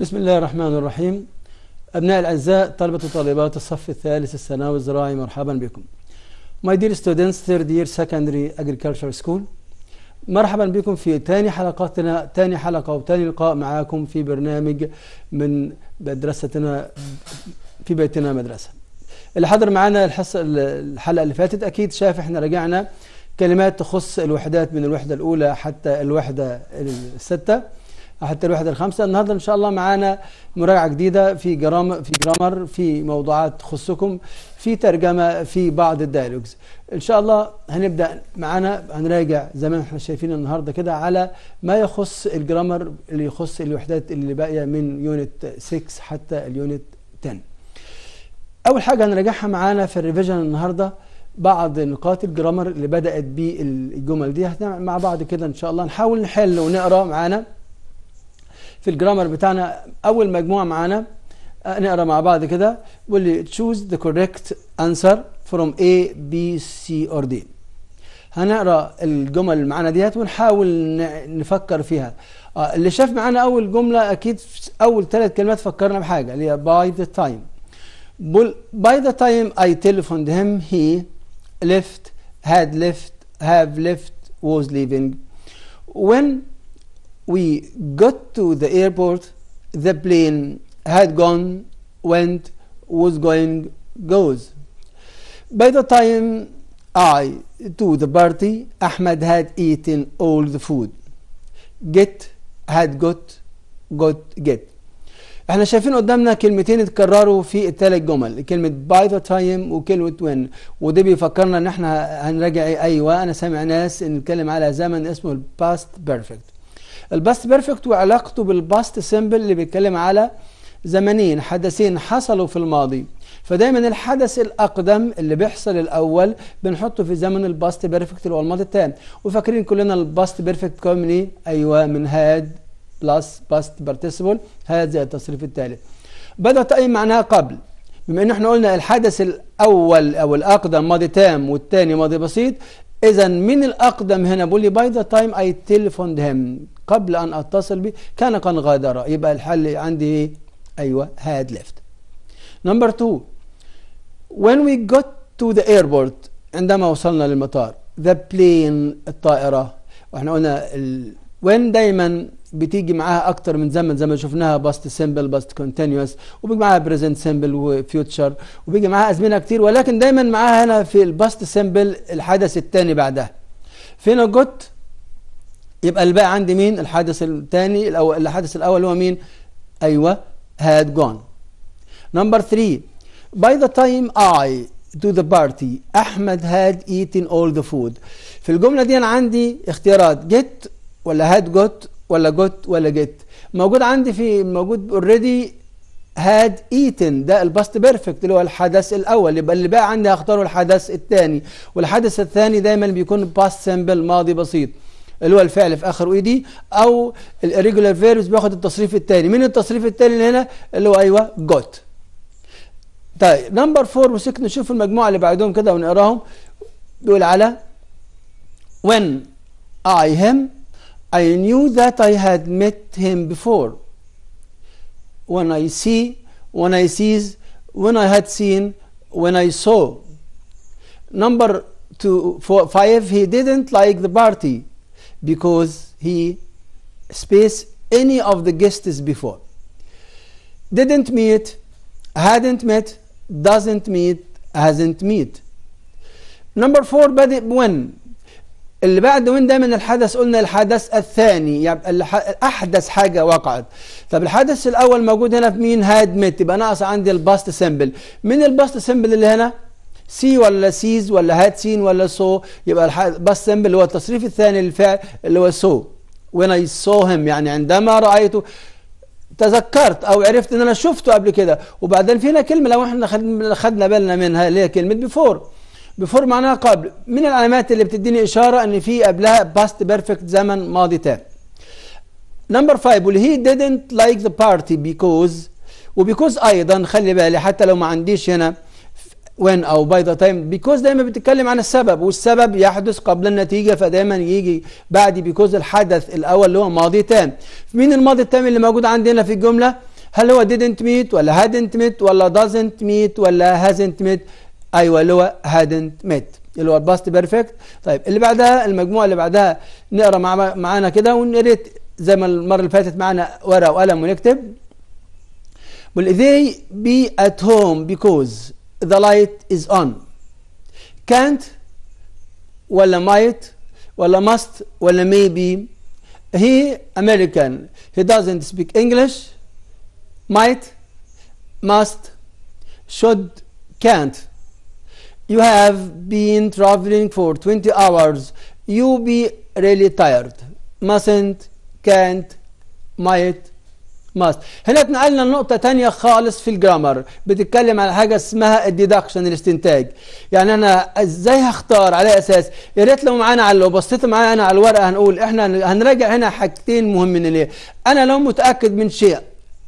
بسم الله الرحمن الرحيم أبناء الأعزاء طلبة وطالبات الصف الثالث الثانوي الزراعي مرحبا بكم My dear students third year secondary agricultural school مرحبا بكم في ثاني حلقاتنا ثاني حلقة وتاني لقاء معاكم في برنامج من مدرستنا في بيتنا مدرسة اللي حضر معانا الحصة الحلقة اللي فاتت أكيد شاف احنا رجعنا كلمات تخص الوحدات من الوحدة الأولى حتى الوحدة الستة حتى الواحد الخمسة النهاردة إن شاء الله معانا مراجعة جديدة في جرام في جرامر في موضوعات تخصكم في ترجمة في بعض الدايلوجز إن شاء الله هنبدأ معانا هنراجع زي ما احنا شايفين النهاردة كده على ما يخص الجرامر اللي يخص الوحدات اللي باقية من يونت 6 حتى اليونت 10 أول حاجة هنراجعها معانا في الريفيجن النهاردة بعض نقاط الجرامر اللي بدأت بالجمل دي هنعمل مع بعض كده إن شاء الله نحاول نحل ونقرأ معانا في الجرامر بتاعنا اول مجموعه معانا آه، نقرا مع بعض كده واللي تشوز ذا كوريكت انسر فروم A B C or D هنقرا الجمل اللي معانا ديت ونحاول نفكر فيها آه، اللي شاف معانا اول جمله اكيد اول ثلاث كلمات فكرنا بحاجه اللي هي باي ذا تايم باي ذا تايم اي تليفوند هيم هي ليفت هاد ليفت هاف ليفت ووز ليفينج وين we got to the airport, the plane had gone, went, was going, goes. By the time I to the party, Ahmed had eaten all the food. Get had got, got get. احنا شايفين قدامنا كلمتين اتكرروا في الثلاث جمل كلمة by the time وكلمة when وده بيفكرنا ان احنا هنراجع ايوه انا سامع ناس نتكلم على زمن اسمه past perfect الباست بيرفكت وعلاقته بالباست سيمبل اللي بيتكلم على زمنين حدثين حصلوا في الماضي فدايما الحدث الاقدم اللي بيحصل الاول بنحطه في زمن الباست بيرفكت اللي هو الماضي التام وفاكرين كلنا الباست بيرفكت كومني من ايه ايوه من هاد بلس باست بارتيسيبل هاد زي التصريف التالي بدأت أي معناها قبل بما ان احنا قلنا الحدث الاول او الاقدم ماضي تام والثاني ماضي بسيط اذا من الاقدم هنا بيقول لي باي ذا تايم اي تيليفوند هيم قبل أن أتصل به كان قد غادر يبقى الحل عندي إيه؟ أيوة had left number two when we got to the airport عندما وصلنا للمطار the plane الطائرة واحنا قلنا when دايما بتيجي معاها اكتر من زمن زي ما شفناها باست سيمبل باست كونتينوس وبيجي معاها بريزنت سيمبل وفيوتشر وبيجي معاها ازمنه كتير ولكن دايما معاها هنا في الباست سيمبل الحدث الثاني بعدها فينا جوت يبقى الباقي عندي مين الحادث الثاني الأول الحادث الأول هو مين أيوة had gone number three by the time I to the party أحمد had eaten all the food في الجملة دي أنا عندي اختيارات get ولا had got ولا got ولا get موجود عندي في موجود already had eaten ده الباست بيرفكت اللي هو الحدث الاول يبقى اللي بقى عندي هختاره الحدث الثاني والحدث الثاني دايما بيكون باست سمبل ماضي بسيط اللي هو الفعل في اخر اي e دي او الريجولار فيربس بياخد التصريف الثاني من التصريف الثاني هنا اللي هو ايوه جوت طيب نمبر 4 وسك نشوف المجموعه اللي بعدهم كده ونقراهم بيقول على when I him I knew that I had met him before when I see when I sees when I had seen when I saw number two, four, five he didn't like the party because he space any of the guests before. Didn't meet, hadn't met, doesn't meet, hasn't meet. Number four but when اللي بعد وين ده من الحدث قلنا الحدث الثاني يعني احدث حاجه وقعت طب الحدث الاول موجود هنا في مين هاد مت يبقى ناقص عندي الباست سمبل مين الباست سمبل اللي هنا سي ولا سيز ولا هات سين ولا سو يبقى بس سمبل اللي هو التصريف الثاني للفعل اللي هو سو وين اي سو هيم يعني عندما رايته تذكرت او عرفت ان انا شفته قبل كده وبعدين في هنا كلمه لو احنا خدنا بالنا منها اللي هي كلمه بيفور بيفور معناها قبل من العلامات اللي بتديني اشاره ان في قبلها باست بيرفكت زمن ماضي تام نمبر 5 واللي هي didn't like the party because وبيكوز ايضا خلي بالي حتى لو ما عنديش هنا when او by the time because دايما بتتكلم عن السبب والسبب يحدث قبل النتيجه فدايما يجي بعد because الحدث الاول اللي هو ماضي تام مين الماضي التام اللي موجود عندنا في الجمله هل هو didn't meet ولا hadn't met ولا doesn't meet ولا hasn't met ايوه اللي هو hadn't met اللي هو الباست بيرفكت طيب اللي بعدها المجموعه اللي بعدها نقرا مع معانا كده ونريت زي ما المره اللي فاتت معانا ورقه وقلم ونكتب بيقول they be at home because the light is on can't ولا might ولا must ولا maybe he American he doesn't speak English might must should can't you have been traveling for 20 hours you be really tired mustn't can't might ماست هنا اتنقلنا لنقطة تانية خالص في الجرامر بتتكلم على حاجة اسمها الديدكشن الاستنتاج يعني أنا إزاي هختار على أساس يا ريت لو معانا على لو بصيت معانا على الورقة هنقول إحنا هنراجع هنا حاجتين مهمين ليه أنا لو متأكد من شيء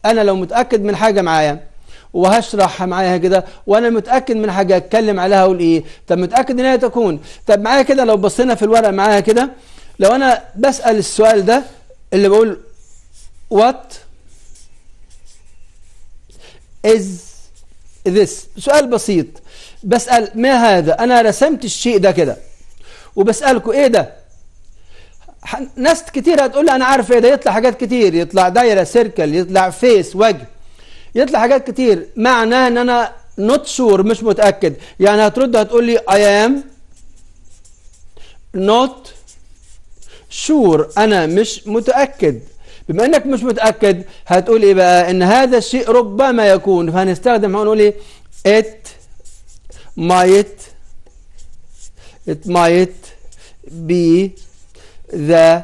أنا لو متأكد من حاجة معايا وهشرحها معايا كده وانا متاكد من حاجه اتكلم عليها اقول ايه طب متاكد ان هي تكون طب معايا كده لو بصينا في الورقه معايا كده لو انا بسال السؤال ده اللي بقول وات is this سؤال بسيط بسأل ما هذا أنا رسمت الشيء ده كده وبسألكم إيه ده ناس كتير هتقول لي أنا عارف إيه ده يطلع حاجات كتير يطلع دايرة سيركل يطلع فيس وجه يطلع حاجات كتير معناه إن أنا نوت شور sure, مش متأكد يعني هترد هتقول لي I am not شور sure. أنا مش متأكد بما انك مش متاكد هتقول ايه بقى ان هذا الشيء ربما يكون فهنستخدم هنقول ايه it might it might be the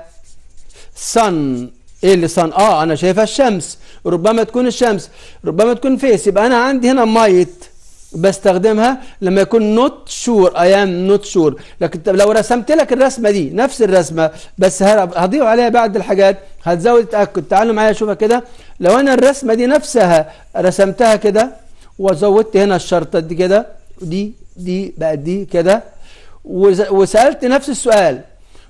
sun ايه اللي sun اه انا شايفها الشمس ربما تكون الشمس ربما تكون فيس يبقى انا عندي هنا might بستخدمها لما يكون نوت شور اي ام نوت شور لكن لو رسمت لك الرسمه دي نفس الرسمه بس هضيف عليها بعض الحاجات هتزود تاكد تعالوا معايا شوفها كده لو انا الرسمه دي نفسها رسمتها كده وزودت هنا الشرطه دي كده دي دي بقت دي كده وسالت نفس السؤال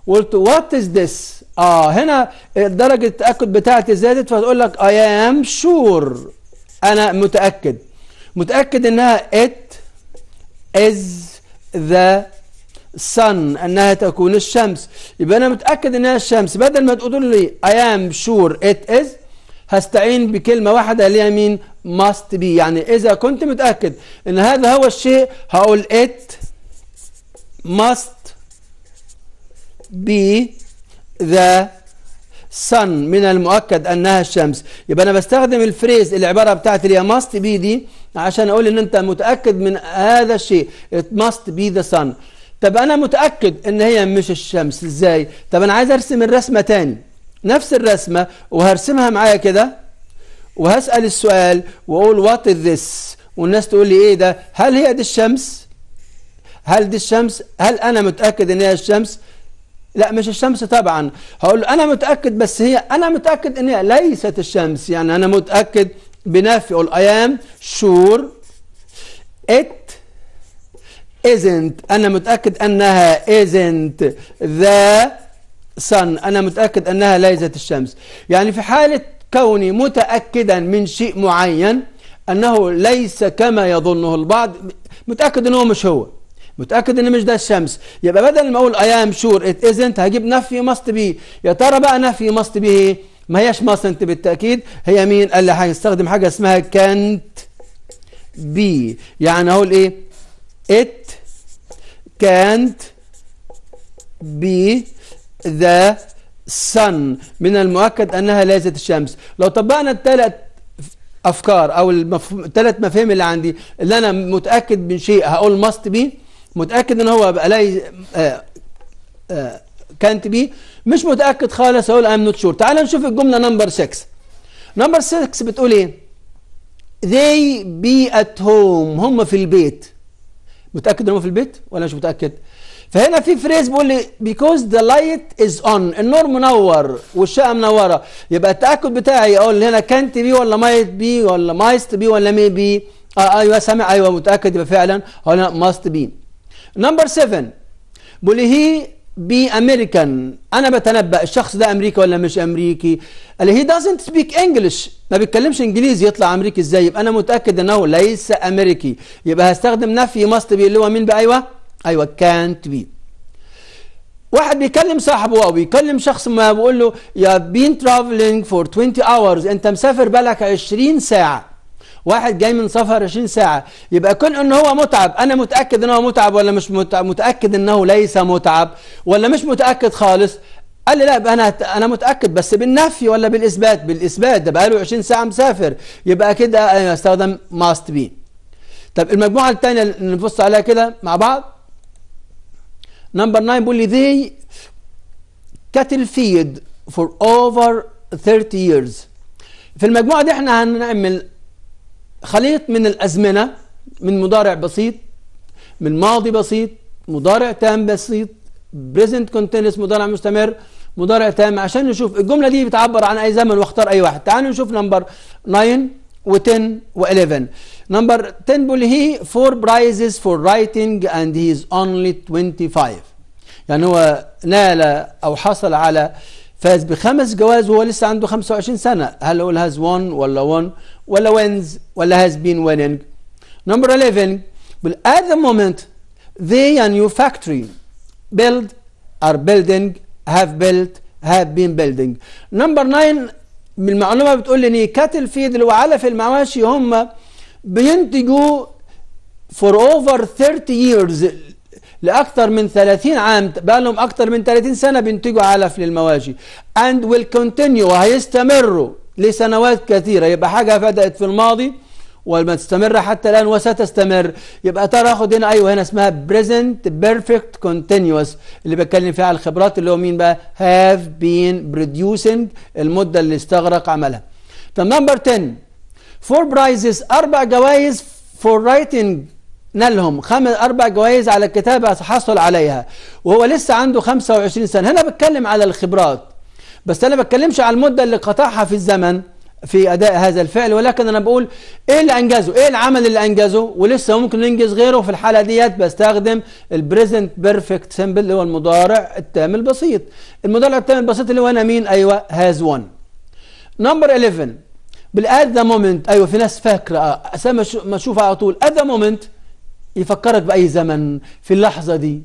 قلت وات از ذس اه هنا درجه التاكد بتاعتي زادت فتقول لك اي ام شور انا متاكد متأكد انها it is the sun انها تكون الشمس يبقى انا متأكد انها الشمس بدل ما تقول لي I am sure it is هستعين بكلمة واحدة اللي هي مين must be يعني اذا كنت متأكد ان هذا هو الشيء هقول it must be the sun من المؤكد انها الشمس يبقى انا بستخدم الفريز العباره بتاعت اللي هي must be دي عشان اقول ان انت متاكد من هذا الشيء it must be the sun طب انا متاكد ان هي مش الشمس ازاي طب انا عايز ارسم الرسمه تاني نفس الرسمه وهرسمها معايا كده وهسال السؤال واقول وات از ذس والناس تقول لي ايه ده هل هي دي الشمس هل دي الشمس هل انا متاكد ان هي الشمس لا مش الشمس طبعا هقول له انا متاكد بس هي انا متاكد ان هي ليست الشمس يعني انا متاكد بنفي يقول اي ام شور ات isn't أنا متأكد أنها isn't ذا sun أنا متأكد أنها ليست الشمس يعني في حالة كوني متأكدا من شيء معين أنه ليس كما يظنه البعض متأكد أنه مش هو متأكد أن مش ده الشمس يبقى بدل ما أقول اي ام شور ات isn't هجيب نفي ماست بي يا ترى بقى نفي ماست بي ما هيش مصنت بالتأكيد هي مين قال لي هيستخدم حاجة اسمها كانت بي يعني اقول ايه it can't be the sun من المؤكد انها ليست الشمس لو طبقنا الثلاث افكار او الثلاث مفاهيم اللي عندي اللي انا متاكد من شيء هقول must be متاكد ان هو بقى لي كانت آه، بي آه، مش متاكد خالص اقول ام نوت شور تعال نشوف الجمله نمبر 6 نمبر 6 بتقول ايه they be at home هم في البيت متاكد ان هم في البيت ولا مش متاكد فهنا في فريز بيقول لي because the light is on النور منور والشقه منوره يبقى التاكد بتاعي اقول هنا كانت بي ولا مايت بي ولا مايست بي ولا مي بي آه ايوه سامع ايوه متاكد يبقى فعلا هنا ماست بي نمبر 7 بيقول لي هي بأمريكان أنا بتنبأ الشخص ده أمريكي ولا مش أمريكي قال هي دازنت سبيك انجلش ما بيتكلمش إنجليزي يطلع أمريكي إزاي يبقى أنا متأكد أنه ليس أمريكي يبقى هستخدم نفي ماست بي اللي هو مين بقى أيوه أيوه كانت بي واحد بيكلم صاحبه او بيكلم شخص ما بيقول له يا بين ترافلينج فور 20 اورز انت مسافر بالك 20 ساعه واحد جاي من سفر 20 ساعه يبقى كون ان هو متعب انا متاكد ان هو متعب ولا مش متعب متاكد انه ليس متعب ولا مش متاكد خالص قال لي لا انا انا متاكد بس بالنفي ولا بالاثبات بالاثبات ده بقاله 20 ساعه مسافر يبقى كده استخدم ماست بي طب المجموعه الثانيه اللي نبص عليها كده مع بعض نمبر 9 بيقول لي ذي كاتل فيد فور اوفر 30 ييرز. في المجموعه دي احنا هنعمل خليط من الأزمنة من مضارع بسيط من ماضي بسيط مضارع تام بسيط بريزنت كونتينس مضارع مستمر مضارع تام عشان نشوف الجملة دي بتعبر عن أي زمن واختار أي واحد تعالوا نشوف نمبر 9 و10 و11 نمبر 10 بيقول هي فور برايزز فور رايتنج اند هي از اونلي 25 يعني هو نال أو حصل على فاز بخمس جوائز وهو لسه عنده 25 سنة هل اقول هاز وان ولا وان ولا وينز ولا هاز بين وينينج نمبر 11 at the moment they a new factory build or building have built have been building نمبر 9 من المعلومة بتقول لي ان كاتل فيد اللي في المعاشي هم بينتجوا for over 30 years لأكثر من 30 عام بقى لهم أكثر من 30 سنة بينتجوا علف للمواشي and will continue وهيستمروا لسنوات كثيرة يبقى حاجة بدأت في الماضي تستمر حتى الآن وستستمر يبقى ترى أخد هنا أيوه هنا اسمها present perfect continuous اللي بتكلم فيها على الخبرات اللي هو مين بقى have been producing المدة اللي استغرق عملها طب نمبر 10 four prizes أربع جوائز for writing نالهم خمس اربع جوائز على الكتابه حصل عليها وهو لسه عنده 25 سنه هنا بتكلم على الخبرات بس انا بتكلمش على المده اللي قطعها في الزمن في اداء هذا الفعل ولكن انا بقول ايه اللي انجزه ايه العمل اللي انجزه ولسه ممكن ننجز غيره في الحاله ديت بستخدم البريزنت بيرفكت سمبل اللي هو المضارع التام البسيط المضارع التام البسيط اللي هو انا مين ايوه هاز وان نمبر 11 بالات ذا مومنت ايوه في ناس فاكره أسامة ما اشوفها على طول ات ذا مومنت يفكرك بأي زمن في اللحظة دي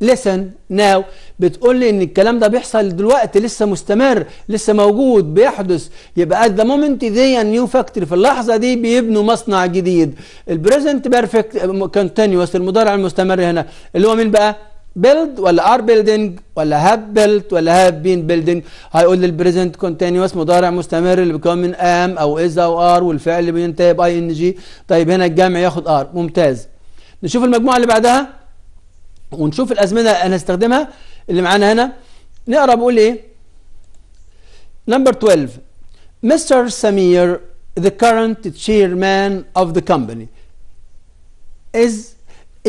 لسن ناو بتقول لي ان الكلام ده بيحصل دلوقتي لسه مستمر لسه موجود بيحدث يبقى ات ذا مومنت ذي نيو فاكتور في اللحظه دي بيبنوا مصنع جديد البريزنت بيرفكت كونتينوس المضارع المستمر هنا اللي هو مين بقى بيلد ولا ار بيلدينج ولا هاب بيلد ولا هاب بين بيلدينج هيقول لي البريزنت كونتينيوس مضارع مستمر اللي بيكون من ام او از او ار والفعل بينتهي باي ان جي طيب هنا الجمع ياخد ار ممتاز نشوف المجموعة اللي بعدها ونشوف الأزمنة اللي هنستخدمها اللي معانا هنا نقرأ بيقول إيه نمبر 12 مستر سمير the current chairman of the company is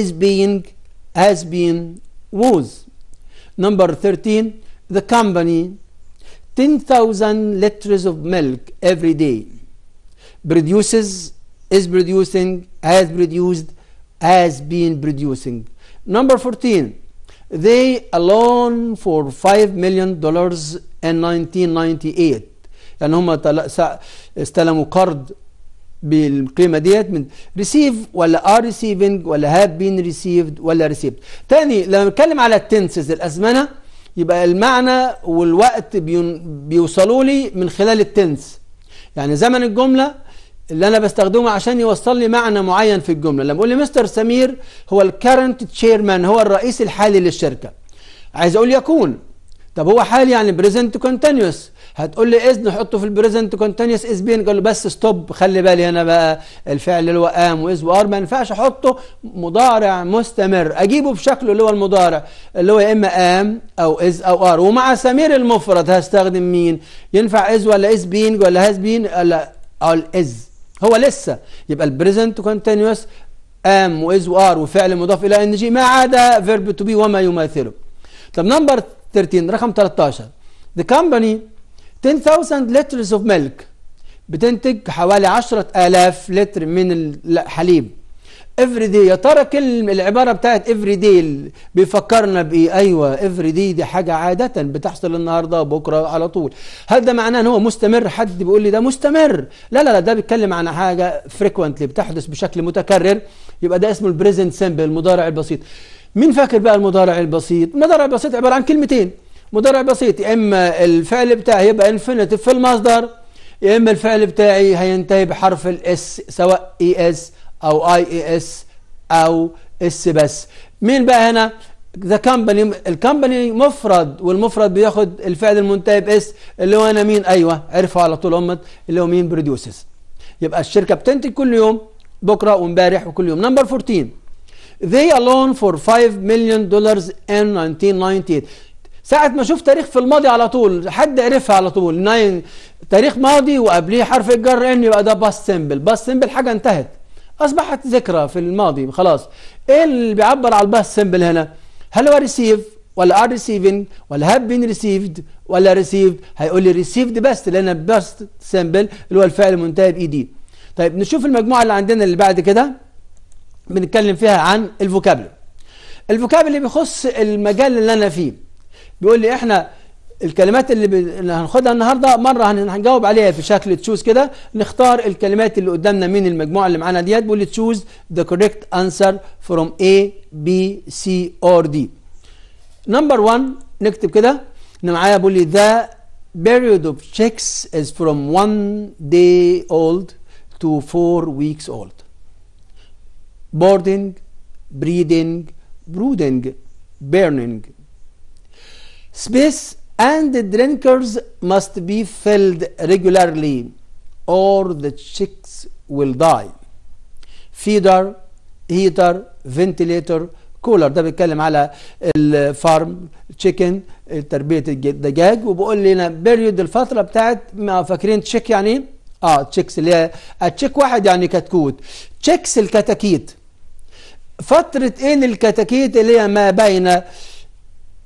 is being has been was number 13 the company 10,000 liters of milk every day produces is producing has produced has been producing. Number 14, they alone for 5 million dollars in 1998 يعني هم استلموا قرض بالقيمه ديت من ريسيف ولا ار ريسيفنج ولا هاب بين ريسيفد ولا ريسيفد تاني لما بنتكلم على التنسز الازمنه يبقى المعنى والوقت بيوصلوا لي من خلال التنس يعني زمن الجمله اللي انا بستخدمه عشان يوصل لي معنى معين في الجمله لما بقول لي مستر سمير هو الكرنت تشيرمان هو الرئيس الحالي للشركه عايز اقول يكون طب هو حالي يعني بريزنت كونتينوس هتقول لي اذن نحطه في البريزنت كونتينوس از بين قال له بس ستوب خلي بالي هنا بقى الفعل اللي هو قام واز وار ما ينفعش احطه مضارع مستمر اجيبه بشكله اللي هو المضارع اللي هو يا اما قام او از او ار ومع سمير المفرد هستخدم مين ينفع از ولا از بين ولا هاز بين ولا از هو لسه يبقى البريزنت كونتينوس ام واز وار وفعل مضاف الى ان جي ما عدا فيرب تو بي وما يماثله طب نمبر 13 رقم 13 the company 10000 liters of milk بتنتج حوالي 10000 لتر من الحليب افري دي يا ترى كلمه العباره بتاعت افري دي بيفكرنا بايه ايوه افري دي دي حاجه عاده بتحصل النهارده وبكره على طول هل ده معناه ان هو مستمر حد بيقول لي ده مستمر لا لا لا ده بيتكلم عن حاجه فريكوينتلي بتحدث بشكل متكرر يبقى ده اسمه البريزنت سمبل المضارع البسيط مين فاكر بقى المضارع البسيط المضارع البسيط عباره عن كلمتين مضارع بسيط يا اما الفعل بتاعي يبقى انفينيتيف في المصدر يا اما الفعل بتاعي هينتهي بحرف الاس سواء اي e اس او اي اي اس او اس بس مين بقى هنا ذا كمباني الكمباني مفرد والمفرد بياخد الفعل المنتهي باس اللي هو انا مين ايوه عرفوا على طول امت اللي هو مين بروديوسز يبقى الشركه بتنتج كل يوم بكره وامبارح وكل يوم نمبر 14 they alone for 5 million dollars in 1998 ساعة ما اشوف تاريخ في الماضي على طول حد عرفها على طول ناين تاريخ ماضي وقبليه حرف الجر ان يبقى ده باست سيمبل باست سيمبل حاجة انتهت أصبحت ذكرى في الماضي خلاص إيه اللي بيعبر على الباست سيمبل هنا هل هو ريسيف ولا ار ريسيفنج ولا هاب بين ريسيفد ولا ريسيفد هيقول لي ريسيفد بس لان بست سيمبل اللي هو الفعل منتهي باي دي طيب نشوف المجموعه اللي عندنا اللي بعد كده بنتكلم فيها عن الفوكابل الفوكابل اللي بيخص المجال اللي انا فيه بيقول لي احنا الكلمات اللي, ب... اللي هناخدها النهارده مره هنجاوب عليها في شكل تشوز كده نختار الكلمات اللي قدامنا من المجموعه اللي معانا ديت بيقول تشوز ذا كوريكت انسر فروم اي بي سي اور دي نمبر 1 نكتب كده ان معايا بيقول لي ذا period of تشيكس is from one day old to four weeks old boarding breeding brooding burning space and the drinkers must be filled regularly or the chicks will die feeder heater ventilator كولر ده بيتكلم على الفارم تشيكن تربيه الدجاج وبقول لنا بيريود الفتره بتاعت ما فاكرين تشيك يعني إيه؟ اه تشيكس اللي هي تشيك واحد يعني كتكوت تشيكس الكتاكيت فتره ايه الكتاكيت اللي هي ما بين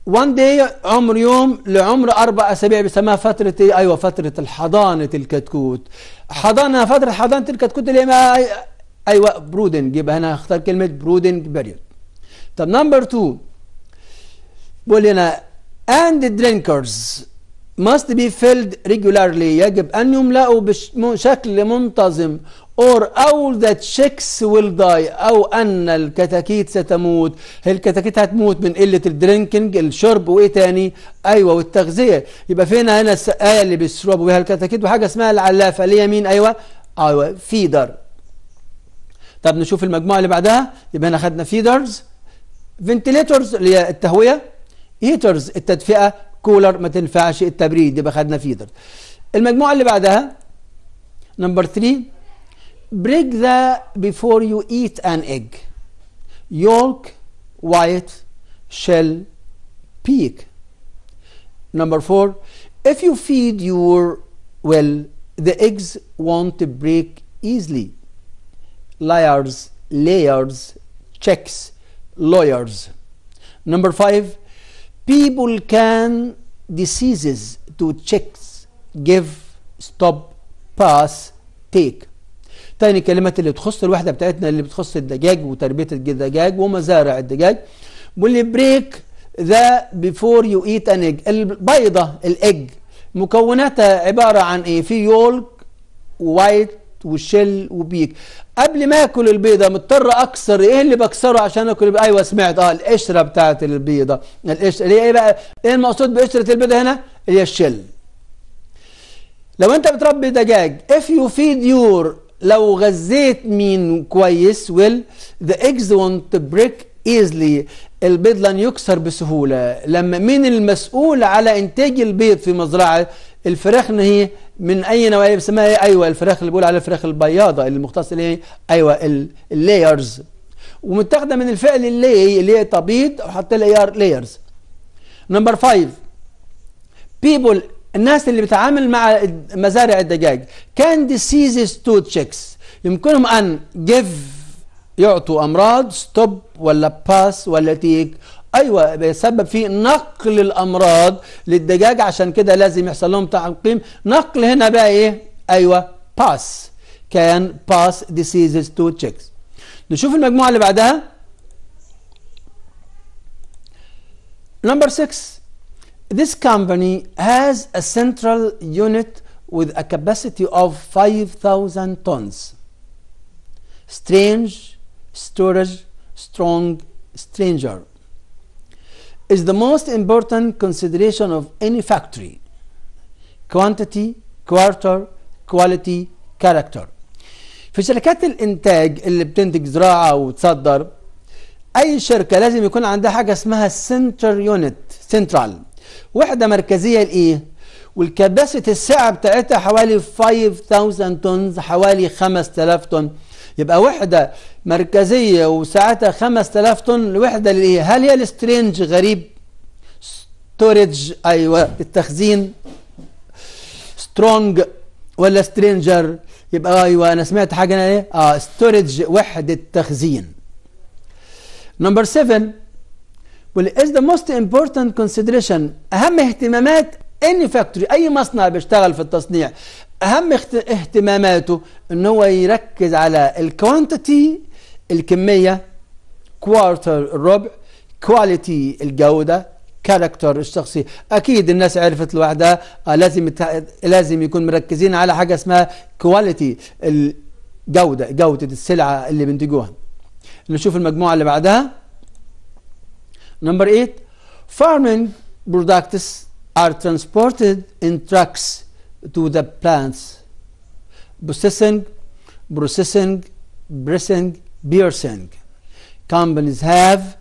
وان داي عمر يوم لعمر اربع اسابيع بيسموها فتره ايه ايوه فتره الحضانه الكتكوت حضانه فتره حضانه الكتكوت اللي ما ايوه برودنج يبقى هنا اختار كلمه برودنج بيريود طب نمبر 2 بيقول لنا and drinkers must be filled regularly يجب ان يملأوا بشكل منتظم or all the chicks will die او ان الكتاكيت ستموت الكتاكيت هتموت من قله الدرينكينج الشرب وايه تاني ايوه والتغذيه يبقى فينا هنا السقايه اللي بيشربوا بيها الكتاكيت وحاجه اسمها العلافه اللي هي مين ايوه ايوه فيدر طب نشوف المجموعه اللي بعدها يبقى هنا خدنا فيدرز فنتليتورز اللي هي التهويه هيترز التدفئه كولر ما تنفعش التبريد يبقى خدنا فيدر المجموعه اللي بعدها نمبر 3 break the before you eat an egg yolk white shell peak number 4 if you feed your well the eggs won't break easily Liars, layers checks lawyers number 5 people can diseases to checks give stop pass take تاني كلمات اللي تخص الوحدة بتاعتنا اللي بتخص الدجاج وتربية الدجاج ومزارع الدجاج واللي بريك ذا بيفور يو ايت ان ايج البيضة الايج مكوناتها عبارة عن ايه في يولك ووايت وشل وبيك قبل ما اكل البيضه مضطر اكسر ايه اللي بكسره عشان اكل البيضة؟ ايوه سمعت اه القشره بتاعت البيضه القشره اللي ايه بقى ايه المقصود بقشره البيضه هنا اللي هي الشل لو انت بتربي دجاج if you feed your لو غذيت مين كويس ويل ذا ايجز وونت بريك ايزلي البيض لن يكسر بسهولة لما مين المسؤول على إنتاج البيض في مزرعة الفراخ هي من أي نوعية بسمها إيه؟ أيوة الفراخ اللي بيقول عليها الفراخ البياضة اللي مختص اللي هي أيوة اللايرز ومتاخدة من الفعل اللي اللي هي تبيض وحط لها ليرز نمبر 5 people الناس اللي بتعامل مع مزارع الدجاج كان ديسيزز تو تشيكس يمكنهم أن جيف يعطوا أمراض ستوب ولا باس ولا تيك ايوه بيسبب في نقل الامراض للدجاج عشان كده لازم يحصل لهم تعقيم نقل هنا بقى ايه ايوه باس كان باس ديسيزز تو تشيكس نشوف المجموعه اللي بعدها نمبر 6 This company has a central unit with a capacity of 5,000 tons. Strange, storage, strong, stranger is the most important consideration of any factory. Quantity, quarter, quality, character. في شركات الانتاج اللي بتنتج زراعة وتصدر اي شركة لازم يكون عندها حاجة اسمها سنتر يونت سنترال وحده مركزيه لايه والكباسيتي السعه بتاعتها حوالي 5000 طن حوالي 5000 طن يبقى وحده مركزيه وسعتها 5000 طن لوحده لايه؟ هل هي السترينج غريب ستورج ايوه التخزين سترونج ولا سترينجر يبقى ايوه انا سمعت حاجه انا ايه اه ستورج وحده تخزين نمبر 7 واللي از ذا موست امبورتنت كونسيدريشن أهم اهتمامات اني فاكتوري أي مصنع بيشتغل في التصنيع أهم اهتماماته إن هو يركز على الكوانتيتي الكمية كوارتر الربع كواليتي الجودة كاركتر الشخصي اكيد الناس عرفت لوحدها آه، لازم لازم يكون مركزين على حاجه اسمها كواليتي الجوده جوده السلعه اللي بينتجوها نشوف المجموعه اللي بعدها Number eight, farming products are transported in trucks to the plants. Processing, processing, pressing, piercing. Companies have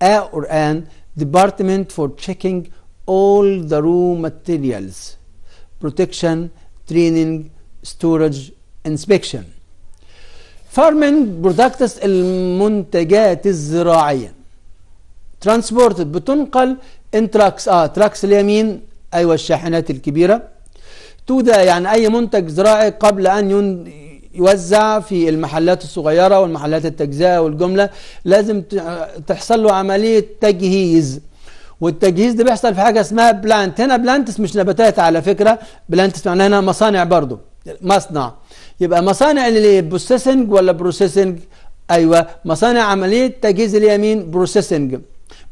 a or an department for checking all the raw materials, protection, training, storage, inspection. Farming products, المنتجات الزراعية ترانسبورتد بتنقل تراكس اه تراكس اليمين ايوه الشاحنات الكبيره تو ذا يعني اي منتج زراعي قبل ان ين يوزع في المحلات الصغيرة والمحلات التجزئة والجملة لازم تحصل له عملية تجهيز والتجهيز ده بيحصل في حاجة اسمها بلانت هنا بلانتس مش نباتات على فكرة بلانتس معناها هنا مصانع برضو مصنع يبقى مصانع اللي بروسيسنج ولا بروسيسنج ايوه مصانع عملية تجهيز اليمين بروسيسنج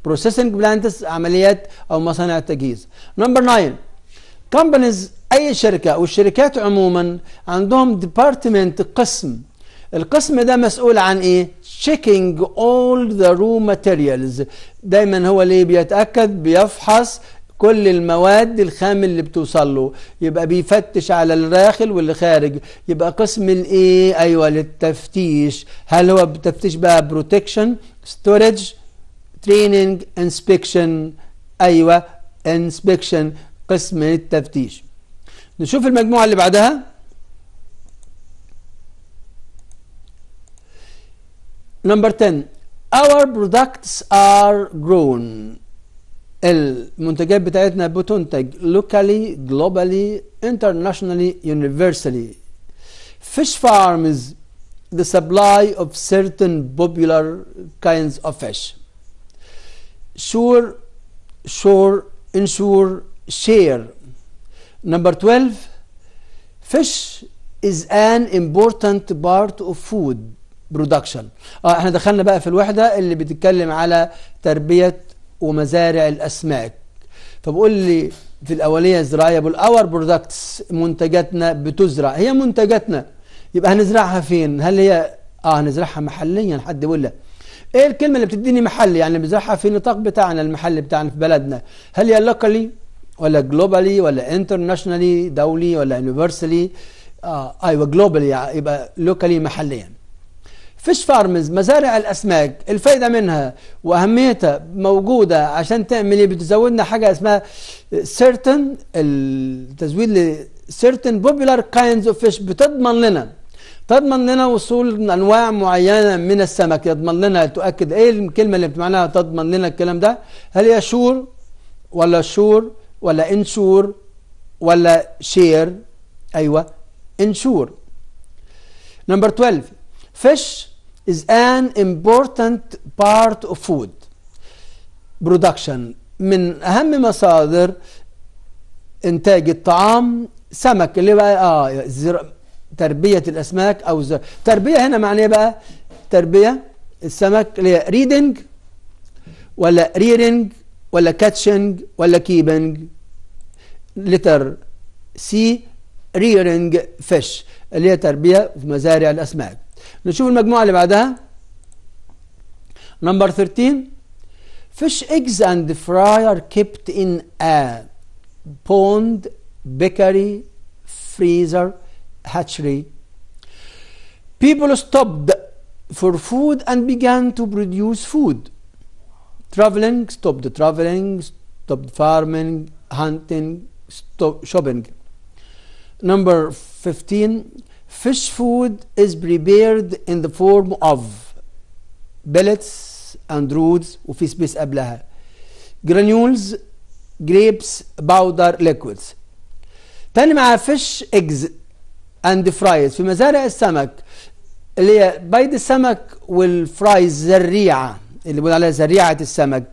بروسيسنج بلانتس عمليات او مصانع التجهيز نمبر 9 كمبانيز اي شركه والشركات عموما عندهم ديبارتمنت قسم القسم ده مسؤول عن ايه checking all the raw materials دايما هو اللي بيتاكد بيفحص كل المواد الخام اللي بتوصل له يبقى بيفتش على الداخل واللي خارج يبقى قسم الايه ايوه للتفتيش هل هو بتفتيش بقى بروتكشن ستورج Training inspection. ايوه inspection قسم التفتيش نشوف المجموعه اللي بعدها نمبر 10 our products are grown المنتجات بتاعتنا بتنتج locally globally internationally universally fish farms the supply of certain popular kinds of fish sure, sure, ensure, share. Number 12, fish is an important part of food production. اه احنا دخلنا بقى في الوحدة اللي بتتكلم على تربية ومزارع الأسماك. فبقول لي في الأولية الزراعية بقول اور برودكتس منتجاتنا بتزرع، هي منتجاتنا يبقى هنزرعها فين؟ هل هي اه هنزرعها محليا حد يقول لك ايه الكلمه اللي بتديني محل يعني بزرعها في نطاق بتاعنا المحل بتاعنا في بلدنا هل هي لوكالي ولا جلوبالي ولا انترناشونالي دولي ولا يونيفرسالي آه ايوه جلوبالي يعني يبقى لوكالي محليا فيش فارمز مزارع الاسماك الفايده منها واهميتها موجوده عشان تعمل ايه بتزودنا حاجه اسمها سيرتن التزويد ل certain كاينز kinds فيش بتضمن لنا تضمن لنا وصول انواع معينه من السمك يضمن لنا تؤكد ايه الكلمه اللي بمعناها تضمن لنا الكلام ده هل هي شور ولا شور ولا انشور ولا شير ايوه انشور نمبر 12 fish is an important part of food production من اهم مصادر انتاج الطعام سمك اللي بقى اه تربية الأسماك أو الزرع تربية هنا معنى إيه بقى تربية السمك اللي هي ريدنج ولا ريرنج ولا كاتشنج ولا كيبنج لتر سي ريرنج فيش اللي هي تربية في مزارع الأسماك نشوف المجموعة اللي بعدها نمبر 13 fish eggs and فراي آر kept in a pond bakery freezer hatchery, people stopped for food and began to produce food. Traveling stopped traveling, stopped farming, hunting, stopped, shopping. Number 15 Fish food is prepared in the form of pellets and rods وفي سبيس قبلها granules grapes powder liquids تاني مع fish eggs اند فرايز في مزارع السمك اللي هي بيض السمك والفرايز زريعه اللي بيقول عليها زريعه السمك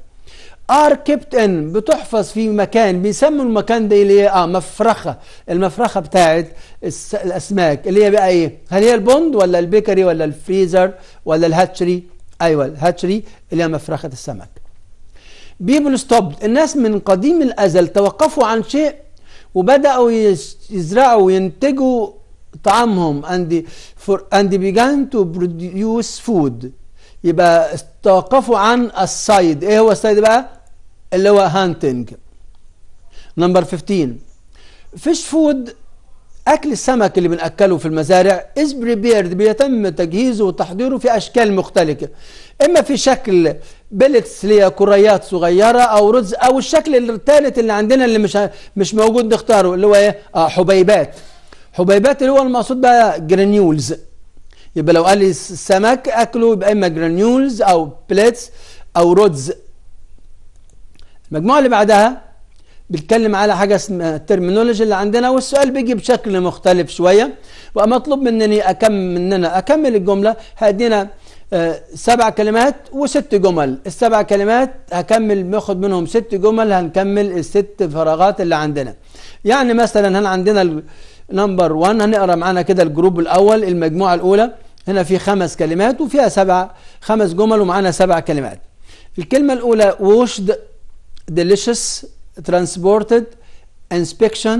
ار كيبت ان بتحفظ في مكان بيسموا المكان ده اللي هي اه مفرخه المفرخه بتاعت الاسماك اللي هي بقى ايه هل هي البوند ولا البيكري ولا الفريزر ولا الهاتشري ايوه الهاتشري اللي هي مفرخه السمك بيبل ستوب الناس من قديم الازل توقفوا عن شيء وبداوا يزرعوا وينتجوا طعامهم and for and began to produce food يبقى توقفوا عن الصيد ايه هو الصيد بقى اللي هو هانتنج نمبر 15 فيش فود اكل السمك اللي بناكله في المزارع از بريبيرد بيتم تجهيزه وتحضيره في اشكال مختلفه اما في شكل بلتس اللي هي كريات صغيره او رز او الشكل الثالث اللي عندنا اللي مش مش موجود نختاره اللي هو ايه آه حبيبات حبيبات اللي هو المقصود بقى جرانيولز يبقى لو قال لي السمك اكله يبقى اما جرانيولز او بليتس او رودز المجموعه اللي بعدها بيتكلم على حاجه اسمها الترمينولوجي اللي عندنا والسؤال بيجي بشكل مختلف شويه بقى مطلوب منني اكمل مننا اكمل الجمله هدينا آه، سبع كلمات وست جمل السبع كلمات هكمل باخد منهم ست جمل هنكمل الست فراغات اللي عندنا يعني مثلا هنا عندنا نمبر 1 هنقرا معانا كده الجروب الاول المجموعه الاولى هنا في خمس كلمات وفيها سبع خمس جمل ومعانا سبع كلمات الكلمه الاولى ديليشس delicious transported inspection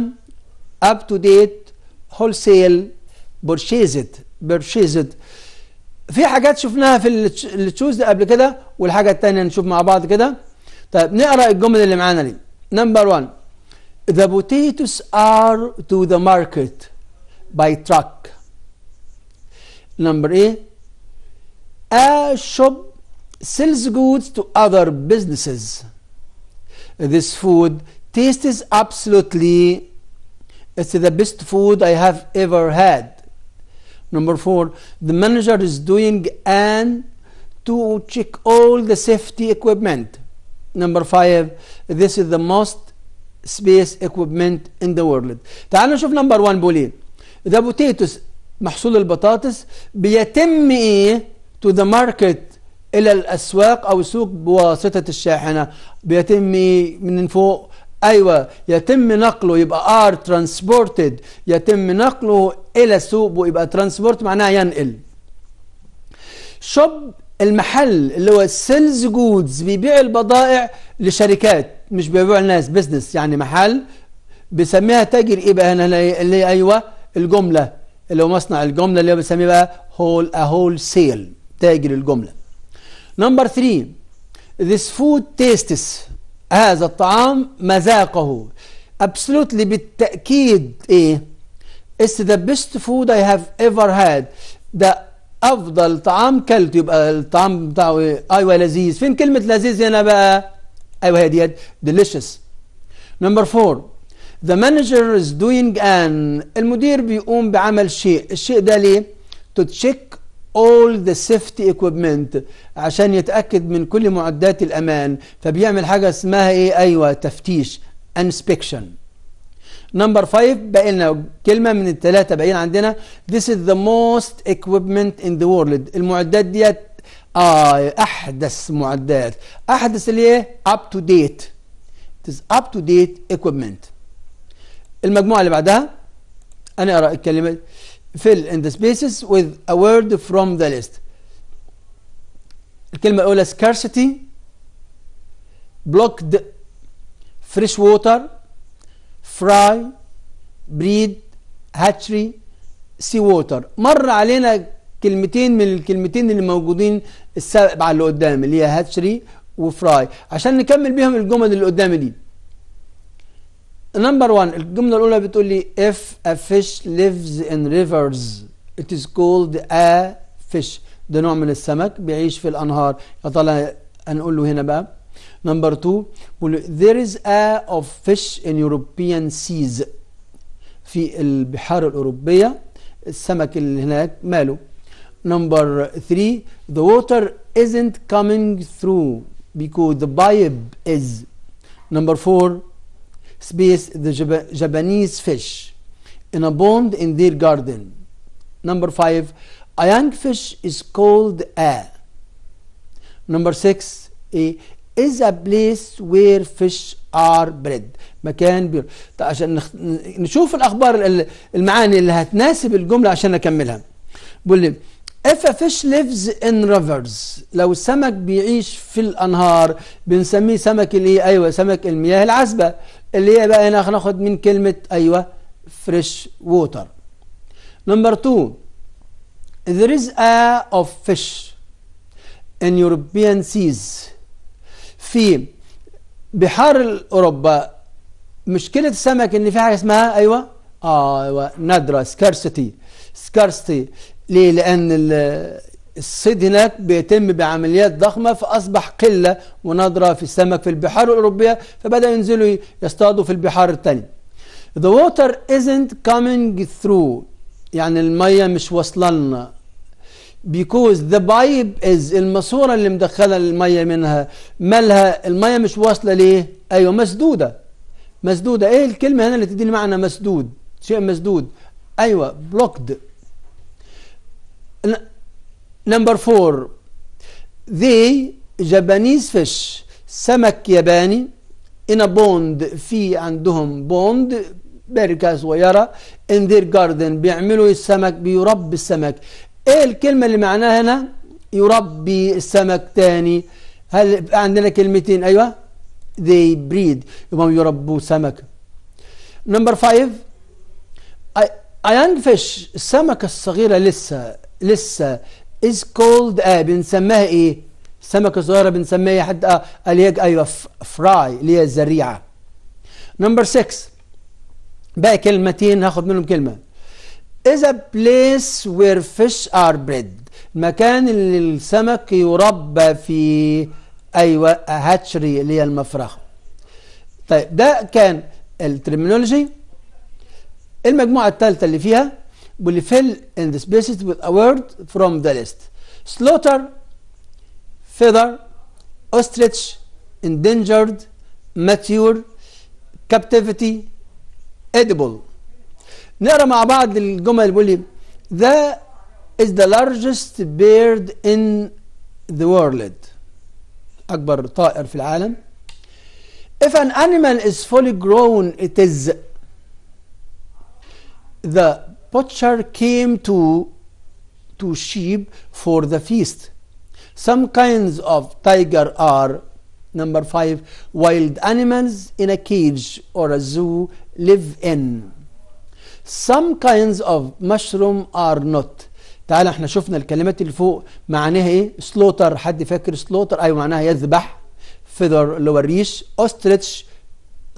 up to date wholesale purchased purchased في حاجات شفناها في التشوز قبل كده والحاجه الثانيه نشوف مع بعض كده طيب نقرا الجمل اللي معانا دي نمبر 1 the potatoes are to the market by truck. Number A, a shop sells goods to other businesses. This food tastes absolutely, it's the best food I have ever had. Number four, the manager is doing and to check all the safety equipment. Number five, this is the most سبيس اكويبمنت ان ذا وورلد تعالوا نشوف نمبر 1 بولين ذا بوتيتوس محصول البطاطس بيتم ايه تو ذا ماركت الى الاسواق او السوق بواسطه الشاحنه بيتم ايه من فوق ايوه يتم نقله يبقى ار ترانسبورتد يتم نقله الى السوق ويبقى ترانسبورت معناها ينقل شوب المحل اللي هو سيلز جودز بيبيع البضائع لشركات مش بيبيع لناس بزنس يعني محل بيسميها تاجر ايه بقى هنا اللي ايوه الجمله اللي هو مصنع الجمله اللي هو بيسميه بقى هول ا هول سيل تاجر الجمله نمبر 3 ذس فود تيستس هذا الطعام مذاقه ابسولوتلي بالتاكيد ايه it's ذا بيست فود اي هاف ايفر هاد ده افضل طعام كلت يبقى الطعام بتاعه إيه؟ ايوه لذيذ فين كلمه لذيذ هنا بقى ايوه هي ديت delicious نمبر فور the manager is doing an المدير بيقوم بعمل شيء الشيء ده ليه to check all the safety equipment عشان يتأكد من كل معدات الأمان فبيعمل حاجة اسمها إيه أيوة تفتيش inspection نمبر 5 باقي لنا كلمه من الثلاثه باقيين عندنا this is the most equipment in the world المعدات ديت آه احدث معدات احدث اللي ايه up to date it is up to date equipment المجموعه اللي بعدها انا اقرا الكلمه fill in the spaces with a word from the list الكلمه الاولى scarcity blocked fresh water فراي بريد هاتشري سي ووتر مر علينا كلمتين من الكلمتين اللي موجودين السبعه اللي قدام اللي هي هاتشري وفراي عشان نكمل بيهم الجمل اللي قدام دي نمبر 1 الجمله الاولى بتقول لي if a fish lives in rivers it is called a fish ده نوع من السمك بيعيش في الانهار يا ترى هنقول له هنا بقى Number two, there is a of fish in European seas. في البحار الأوروبية السمك اللي هناك ماله. Number three, the water isn't coming through because the pipe is. Number four, space the Japanese fish in a pond in their garden. Number five, a young fish is called a. Number six, a is a place where fish are bred مكان بير طيب عشان نخ... نشوف الاخبار المعاني اللي هتناسب الجمله عشان اكملها بيقول لي if a fish lives in rivers لو السمك بيعيش في الانهار بنسميه سمك اللي هي ايوه سمك المياه العذبه اللي هي بقى هنا هناخد من كلمه ايوه فريش ووتر نمبر 2 there is a of fish in European seas في بحار اوروبا مشكله السمك ان في حاجه اسمها ايوه ايوه نادره سكارسيتي سكارسيتي ليه لان الصيد هناك بيتم بعمليات ضخمه فاصبح قله ونادره في السمك في البحار الاوروبيه فبدا ينزلوا يصطادوا في البحار الثانيه The water isn't coming through يعني الميه مش واصله لنا بيكوز ذا بايب از الماسوره اللي مدخله الميه منها مالها الميه مش واصله ليه ايوه مسدوده مسدوده ايه الكلمه هنا اللي تديني معنى مسدود شيء مسدود ايوه بلوكد نمبر فور ذي جابانيز فيش سمك ياباني in a bond في عندهم بوند بركة صغيرة in their garden بيعملوا السمك بيربي السمك ايه الكلمة اللي معناها هنا يربي السمك تاني هل عندنا كلمتين ايوه they breed يبقى يربوا سمك نمبر فايف a young fish السمكة الصغيرة لسه لسه is called a آه، بنسميها ايه السمكة الصغيرة بنسميها حتى اللي ايوه فراي اللي هي الزريعة نمبر سكس باقي كلمتين هاخد منهم كلمه is a place where fish are bred مكان اللي السمك يربى فيه ايوه هاتشري اللي هي المفرخه طيب ده كان الترمينولوجي المجموعه الثالثه اللي فيها will fill in the spaces with a word from the list slaughter feather ostrich endangered mature captivity edible نقرا مع بعض الجمل بيقول لي ذا is the largest bird in the world أكبر طائر في العالم If an animal is fully grown it is The butcher came to to sheep for the feast Some kinds of tiger are Number five, wild animals in a cage or a zoo live in. some kinds of mushroom are not تعال احنا شفنا الكلمات اللي فوق معناها ايه سلوتر حد فاكر سلوتر ايوه معناها يذبح فيذر اللي هو الريش اوستريتش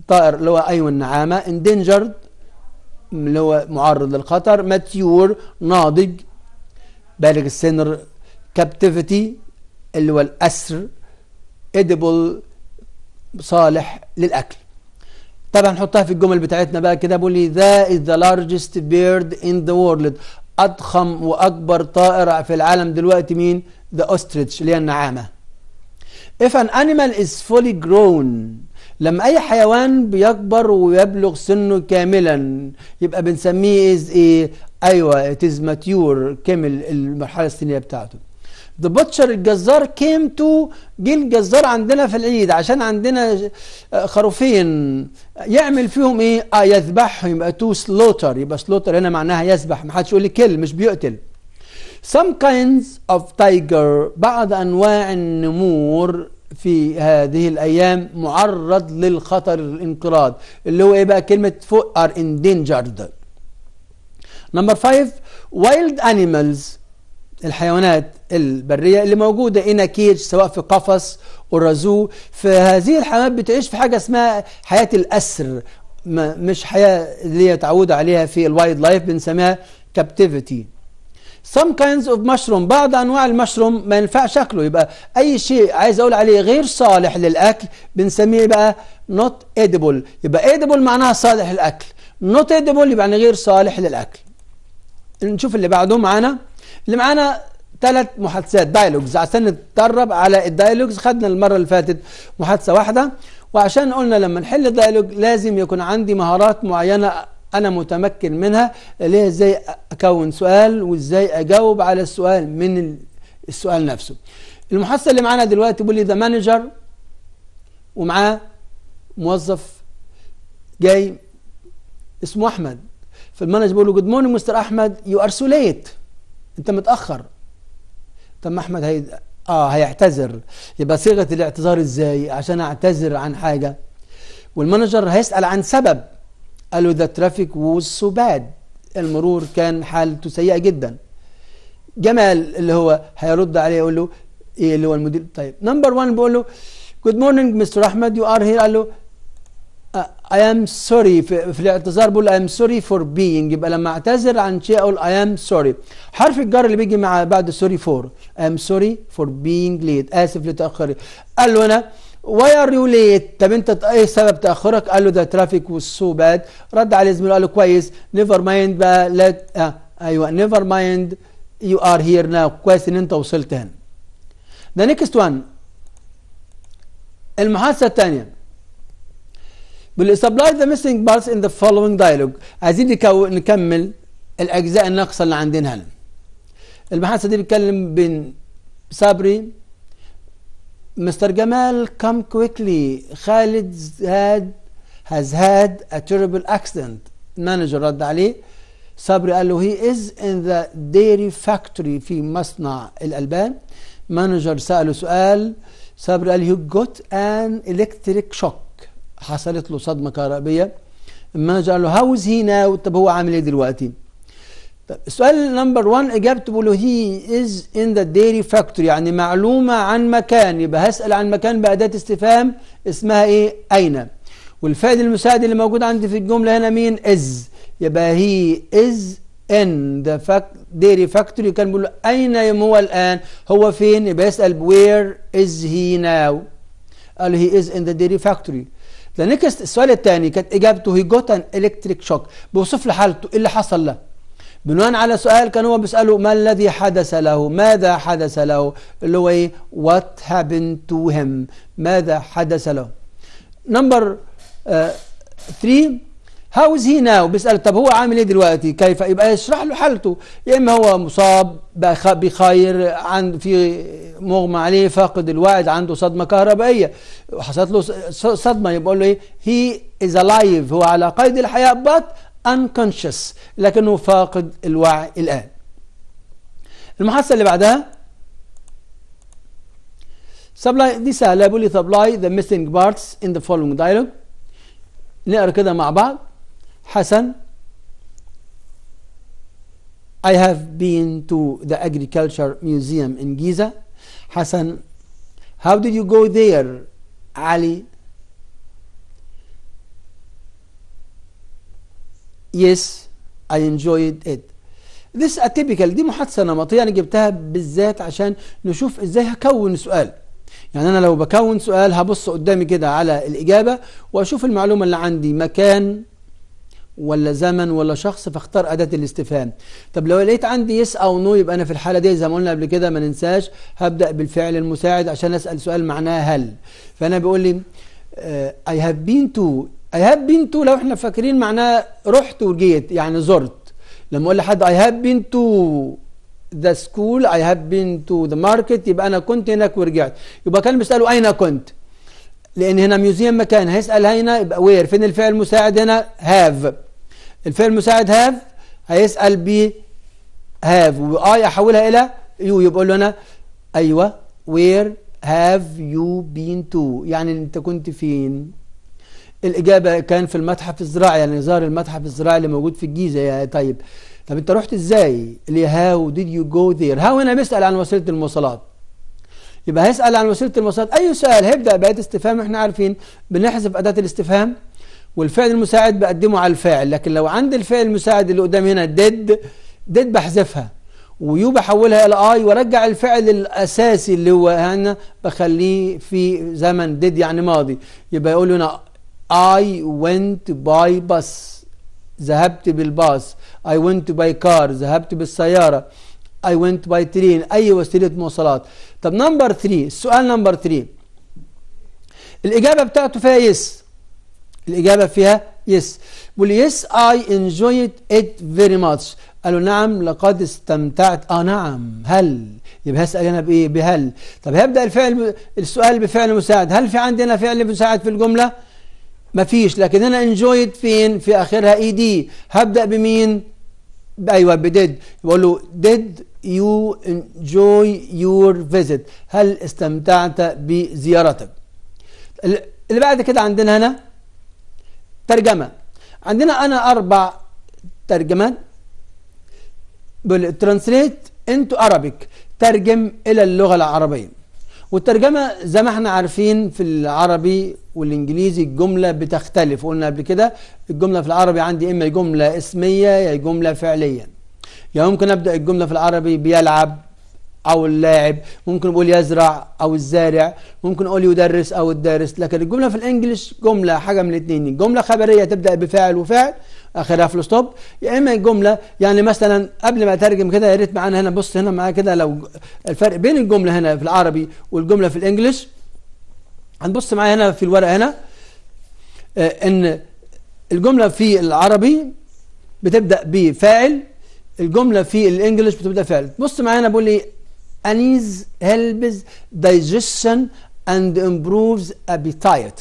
طائر اللي هو ايوه النعامه اندينجرد اللي هو معرض للخطر ماتيور ناضج بالغ السن كابتيفيتي اللي هو الاسر ادبل صالح للاكل طبعا هنحطها في الجمل بتاعتنا بقى كده بقول لي ذا از ذا لارجست بيرد ان ذا وورلد اضخم واكبر طائر في العالم دلوقتي مين ذا اوستريتش اللي هي النعامه if an animal is fully grown لما اي حيوان بيكبر ويبلغ سنه كاملا يبقى بنسميه از ايه ايوه it is mature كامل المرحله السنيه بتاعته ذا باتشر الجزار كيم تو جه الجزار عندنا في العيد عشان عندنا آه، خروفين يعمل فيهم ايه؟ اه يذبحهم يبقى تو سلوتر يبقى سلوتر هنا معناها يذبح ما حدش يقول لي كل مش بيقتل. Some kinds of tiger بعض انواع النمور في هذه الايام معرض للخطر الانقراض اللي هو ايه بقى كلمه فوق ار endangered. نمبر 5 wild animals الحيوانات البريه اللي موجوده ان كيج سواء في قفص اورازو فهذه الحيوانات بتعيش في حاجه اسمها حياه الاسر مش حياه اللي هي تعود عليها في الوايلد لايف بنسميها كابتيفيتي some kinds of مشروم بعض انواع المشروم ما ينفع شكله يبقى اي شيء عايز اقول عليه غير صالح للاكل بنسميه بقى نوت ايديبل يبقى ايديبل معناها صالح للاكل نوت ايديبل يبقى يعني غير صالح للاكل نشوف اللي بعده معانا اللي معانا ثلاث محادثات دايلوجز عشان نتدرب على الدايلوجز خدنا المرة اللي فاتت محادثة واحدة وعشان قلنا لما نحل دايلوج لازم يكون عندي مهارات معينة أنا متمكن منها اللي هي إزاي أكون سؤال وإزاي أجاوب على السؤال من السؤال نفسه المحادثة اللي معانا دلوقتي بيقول لي ده مانجر ومعاه موظف جاي اسمه أحمد فالمانجر بيقول له جود مورنينج مستر أحمد يو ار سو ليت أنت متأخر طب ما احمد هي... اه هيعتذر يبقى صيغه الاعتذار ازاي عشان اعتذر عن حاجه والمانجر هيسال عن سبب قالوا ذا ترافيك ووز سو باد المرور كان حالته سيئه جدا جمال اللي هو هيرد عليه يقول له ايه اللي هو المدير طيب نمبر 1 بيقول له جود مورنينج مستر احمد يو ار هير قال له I am sorry في, في الاعتذار بقول I am sorry for being يبقى لما اعتذر عن شيء اقول I am sorry حرف الجر اللي بيجي مع بعد sorry for I am sorry for being late اسف لتاخري قال له انا واي ار يو ليت طب انت ايه سبب تاخرك قال له the traffic was so bad رد عليه زميله قال له كويس نيفر مايند بقى لات آه ايوه نيفر مايند you are here now كويس ان انت وصلت هنا the next وان المحادثه الثانيه will supply the missing parts in the following dialogue عايزين نكمل الاجزاء الناقصه اللي عندنا هنا المحادثه دي بتكلم بين صبري مستر جمال come quickly خالد had has had a terrible accident المانجر رد عليه صبري قال له he is in the dairy factory في مصنع الألبان مانجر سأله سؤال صبري قال he got an electric shock حصلت له صدمه كهربيه المانجر قال له هاو از هي ناو طب هو عامل ايه دلوقتي طب السؤال نمبر 1 اجابته بيقول له هي از ان ذا ديري فاكتوري يعني معلومه عن مكان يبقى هسال عن مكان باداه استفهام اسمها ايه اين والفعل المساعد اللي موجود عندي في الجمله هنا مين از يبقى هي از ان ذا ديري فاكتوري كان بيقول له اين هو الان هو فين يبقى يسال وير از هي ناو قال هي از ان ذا ديري فاكتوري ذا نيكست السؤال الثاني كانت اجابته هي جوت ان الكتريك شوك بوصف له حالته ايه اللي حصل له بناء على سؤال كان هو بيساله ما الذي حدث له ماذا حدث له اللي هو ايه وات هابن تو هيم ماذا حدث له نمبر 3 آه، هاوز هي ناو بيسأل طب هو عامل ايه دلوقتي كيف يبقى يشرح له حالته يا اما هو مصاب بخير عند في مغمى عليه فاقد الوعد عنده صدمه كهربائيه حصلت له صدمه يبقى له ايه هي از الايف هو على قيد الحياه بات انكونشس لكنه فاقد الوعي الان المحادثه اللي بعدها سبلاي دي سهله بيقول لي سبلاي ذا ميسنج بارتس ان ذا فولوينج دايلوج نقرا كده مع بعض حسن I have been to the agriculture museum in Giza. حسن how did you go there? علي yes, I enjoyed it. This atypical دي محادثة نمطية أنا جبتها بالذات عشان نشوف إزاي هكون سؤال. يعني أنا لو بكون سؤال هبص قدامي كده على الإجابة وأشوف المعلومة اللي عندي مكان ولا زمن ولا شخص فاختار أداة الاستفهام طب لو لقيت عندي يس أو نو يبقى أنا في الحالة دي زي ما قلنا قبل كده ما ننساش هبدأ بالفعل المساعد عشان أسأل سؤال معناه هل فأنا بيقول لي آه، I have been to I have been to لو احنا فاكرين معناه رحت وجيت يعني زرت لما أقول لحد I have been to the school I have been to the market يبقى أنا كنت هناك ورجعت يبقى كان بيسأله أين كنت لأن هنا ميوزيوم مكان هيسأل هنا يبقى وير فين الفعل المساعد هنا هاف الفعل المساعد هاف هيسأل ب هاف وآي أحولها إلى يو يبقى له أنا أيوه وير هاف يو بين تو يعني أنت كنت فين الإجابة كان في المتحف الزراعي يعني زار المتحف الزراعي اللي موجود في الجيزة يا طيب طب أنت رحت إزاي اللي هاو ديد يو جو ذير هاو هنا بيسأل عن وسيلة المواصلات يبقى هيسأل عن وسيلة المواصلات أي أيوة سؤال هيبدأ بأداة استفهام إحنا عارفين بنحذف أداة الاستفهام والفعل المساعد بقدمه على الفاعل لكن لو عندي الفعل المساعد اللي قدام هنا ديد ديد بحذفها ويو بحولها الى اي وارجع الفعل الاساسي اللي هو هنا بخليه في زمن ديد يعني ماضي يبقى يقول هنا اي ونت باي باس ذهبت بالباص اي ونت باي كار ذهبت بالسيارة اي ونت باي ترين أي وسيلة مواصلات طب نمبر 3 السؤال نمبر 3 الإجابة بتاعته فيها يس الإجابة فيها يس yes. بيقول يس اي انجويد ات فيري ماتش قالوا نعم لقد استمتعت اه نعم هل يبقى هسال انا بايه بهل طب هبدا الفعل السؤال بفعل مساعد هل في عندنا فعل مساعد في الجمله مفيش لكن انا انجويد فين في اخرها اي دي هبدا بمين ايوه بديد بقول له ديد يو انجوي يور فيزيت هل استمتعت بزيارتك اللي بعد كده عندنا هنا ترجمة عندنا أنا أربع ترجمات ترانسليت انتو أرابيك ترجم إلى اللغة العربية والترجمة زي ما احنا عارفين في العربي والإنجليزي الجملة بتختلف قلنا قبل كده الجملة في العربي عندي إما جملة اسمية يا جملة فعلية يعني ممكن أبدأ الجملة في العربي بيلعب أو اللاعب ممكن أقول يزرع أو الزارع ممكن أقول يدرس أو الدارس لكن الجملة في الإنجليش جملة حاجة من الاثنين جملة خبرية تبدأ بفعل وفعل اخرها فول ستوب يا اما الجمله يعني مثلا قبل ما اترجم كده يا ريت معانا هنا بص هنا معايا كده لو الفرق بين الجمله هنا في العربي والجمله في الانجليش هنبص معايا هنا في الورقه هنا آه، ان الجمله في العربي بتبدا بفاعل الجمله في الانجليش بتبدا فعل بص معايا هنا بقول لي انيز هيلبز digestion and improves appetite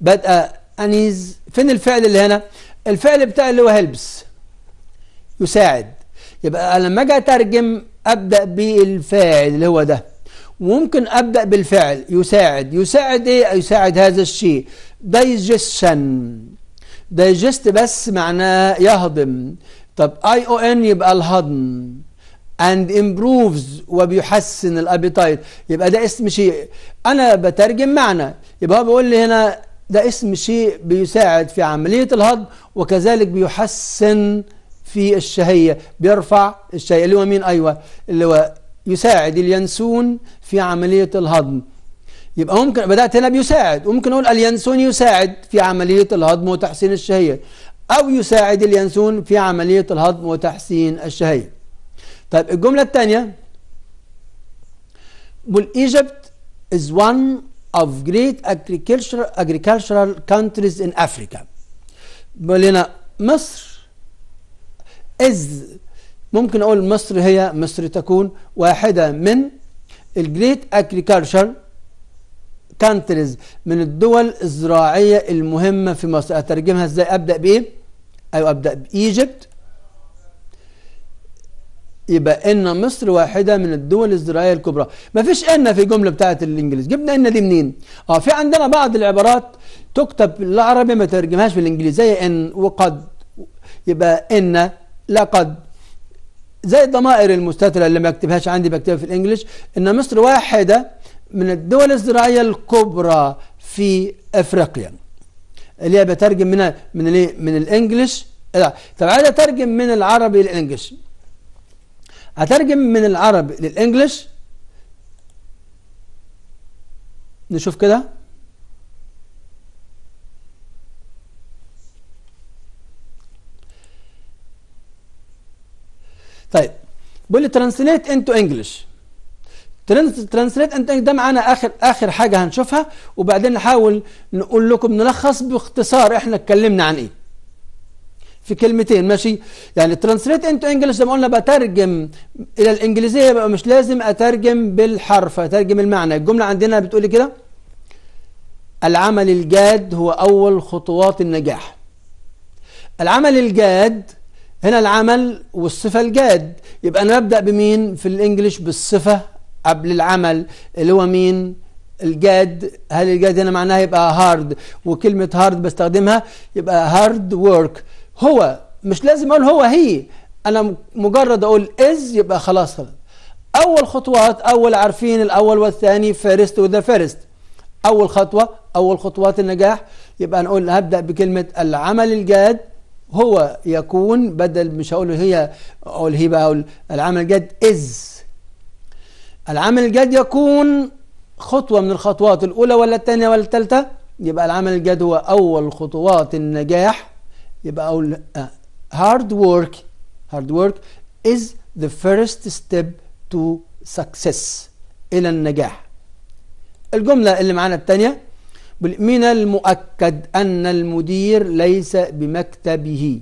بدا انيز uh, فين الفعل اللي هنا الفعل بتاع اللي هو هيلبس يساعد يبقى لما اجي اترجم ابدا بالفاعل اللي هو ده وممكن ابدا بالفعل يساعد يساعد ايه يساعد هذا الشيء دايجستشن دايجست بس معناه يهضم طب اي او ان يبقى الهضم and improves وبيحسن الابيتايت يبقى ده اسم شيء انا بترجم معنى يبقى هو بيقول لي هنا ده اسم شيء بيساعد في عملية الهضم وكذلك بيحسن في الشهية بيرفع الشهية اللي هو مين أيوة اللي هو يساعد اليانسون في عملية الهضم يبقى ممكن بدأت هنا بيساعد وممكن أقول اليانسون يساعد في عملية الهضم وتحسين الشهية أو يساعد اليانسون في عملية الهضم وتحسين الشهية طيب الجملة الثانية بقول Egypt is one of great agricultural, كانتريز countries in Africa بيقول لنا مصر از ممكن أقول مصر هي مصر تكون واحدة من الجريت agricultural كانتريز من الدول الزراعية المهمة في مصر أترجمها إزاي أبدأ بإيه؟ أيوة أبدأ بإيجيبت يبقى ان مصر واحده من الدول الزراعيه الكبرى ما فيش ان في جمله بتاعت الانجليز جبنا ان دي منين اه في عندنا بعض العبارات تكتب بالعربي ما ترجمهاش بالانجليزي زي ان وقد يبقى ان لقد زي الضمائر المستتره اللي ما بكتبهاش عندي بكتبها في الانجليش ان مصر واحده من الدول الزراعيه الكبرى في افريقيا اللي هي بترجم من من من الانجليش لا إيه طب عايز اترجم من العربي للانجليش أترجم من العربي للإنجليش نشوف كده طيب بيقول لي ترانسليت انتو انجلش ترانسليت انتو ده معانا اخر اخر حاجه هنشوفها وبعدين نحاول نقول لكم نلخص باختصار احنا اتكلمنا عن ايه في كلمتين ماشي يعني ترانسليت انتو انجلش زي ما قلنا بترجم الى الانجليزيه يبقى مش لازم اترجم بالحرف اترجم المعنى الجمله عندنا بتقول كده العمل الجاد هو اول خطوات النجاح العمل الجاد هنا العمل والصفه الجاد يبقى انا ببدا بمين في الانجليش بالصفه قبل العمل اللي هو مين الجاد هل الجاد هنا معناها يبقى هارد وكلمه هارد بستخدمها يبقى هارد ورك هو مش لازم اقول هو هي انا مجرد اقول از يبقى خلاص خلاص اول خطوات اول عارفين الاول والثاني فيرست وذا فيرست اول خطوه اول خطوات النجاح يبقى نقول هبدا بكلمه العمل الجاد هو يكون بدل مش هقول هي اقول هي بقى اقول العمل الجاد از العمل الجاد يكون خطوه من الخطوات الاولى ولا الثانيه ولا الثالثه يبقى العمل الجاد هو اول خطوات النجاح يبقى اقول آه، hard work hard work is the first step to success الى النجاح الجملة اللي معانا التانية من المؤكد أن المدير ليس بمكتبه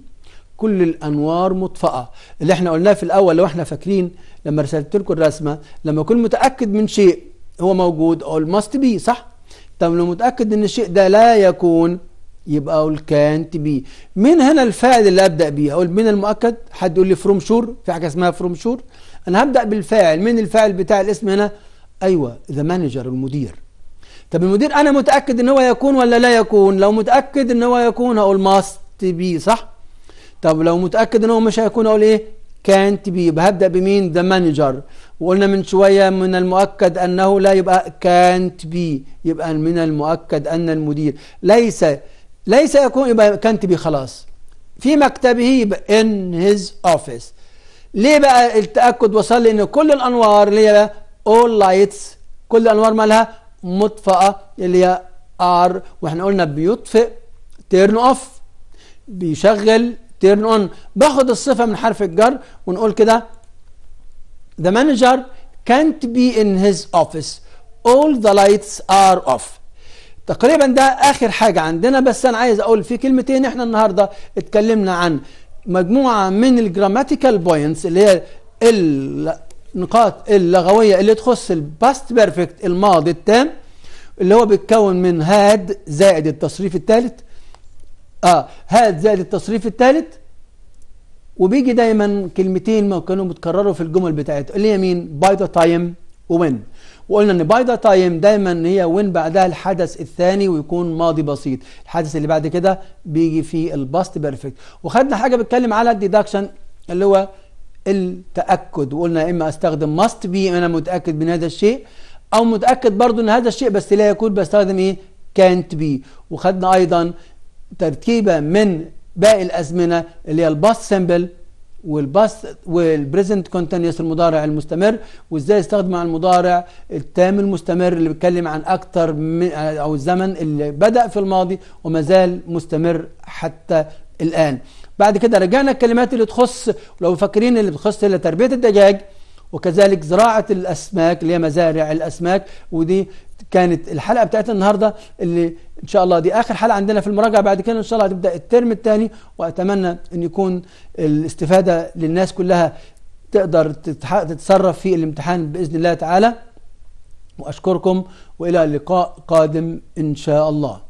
كل الأنوار مطفأة اللي احنا قلناه في الأول لو احنا فاكرين لما رسلت لكم الرسمة لما أكون متأكد من شيء هو موجود اقول ماست بي صح؟ طب لو متأكد أن الشيء ده لا يكون يبقى اقول كانت بي من هنا الفاعل اللي ابدا بيه اقول من المؤكد حد يقول لي فروم شور في حاجه اسمها فروم شور انا هبدا بالفاعل من الفاعل بتاع الاسم هنا ايوه ذا مانجر المدير طب المدير انا متاكد ان هو يكون ولا لا يكون لو متاكد ان هو يكون هقول ماست بي صح طب لو متاكد ان هو مش هيكون اقول ايه كانت بي يبقى هبدا بمين ذا مانجر وقلنا من شويه من المؤكد انه لا يبقى كانت بي يبقى من المؤكد ان المدير ليس ليس يكون يبقى كنتبي خلاص في مكتبه ان in his office ليه بقى التأكد وصل لي ان كل الأنوار اللي هي اول all lights كل الأنوار مالها مطفأة اللي هي R واحنا قلنا بيطفئ turn off بيشغل turn on باخد الصفة من حرف الجر ونقول كده the manager can't be in his office all the lights are off تقريبا ده اخر حاجه عندنا بس انا عايز اقول في كلمتين احنا النهارده اتكلمنا عن مجموعه من الجراماتيكال بوينتس اللي هي النقاط اللغويه اللي تخص الباست بيرفكت الماضي التام اللي هو بيتكون من هاد زائد التصريف الثالث اه هاد زائد التصريف الثالث وبيجي دايما كلمتين ما كانوا بيتكرروا في الجمل بتاعته اللي هي مين باي ذا تايم وين وقلنا ان باي ذا تايم دايما هي وين بعدها الحدث الثاني ويكون ماضي بسيط الحدث اللي بعد كده بيجي فيه الباست بيرفكت وخدنا حاجه بتكلم على الديدكشن اللي هو التاكد وقلنا اما استخدم ماست بي انا متاكد من هذا الشيء او متاكد برضو ان هذا الشيء بس لا يكون بستخدم ايه كانت بي وخدنا ايضا تركيبه من باقي الازمنه اللي هي الباست سيمبل والباست والبريزنت كونتينيوس المضارع المستمر وازاي استخدم على المضارع التام المستمر اللي بيتكلم عن اكتر او الزمن اللي بدا في الماضي وما زال مستمر حتى الان بعد كده رجعنا الكلمات اللي تخص لو فاكرين اللي بتخص تربيه الدجاج وكذلك زراعة الأسماك اللي هي مزارع الأسماك ودي كانت الحلقه بتاعت النهارده اللي ان شاء الله دي اخر حلقه عندنا في المراجعه بعد كده ان شاء الله هتبدا الترم الثاني واتمنى ان يكون الاستفاده للناس كلها تقدر تتصرف في الامتحان باذن الله تعالى واشكركم والى لقاء قادم ان شاء الله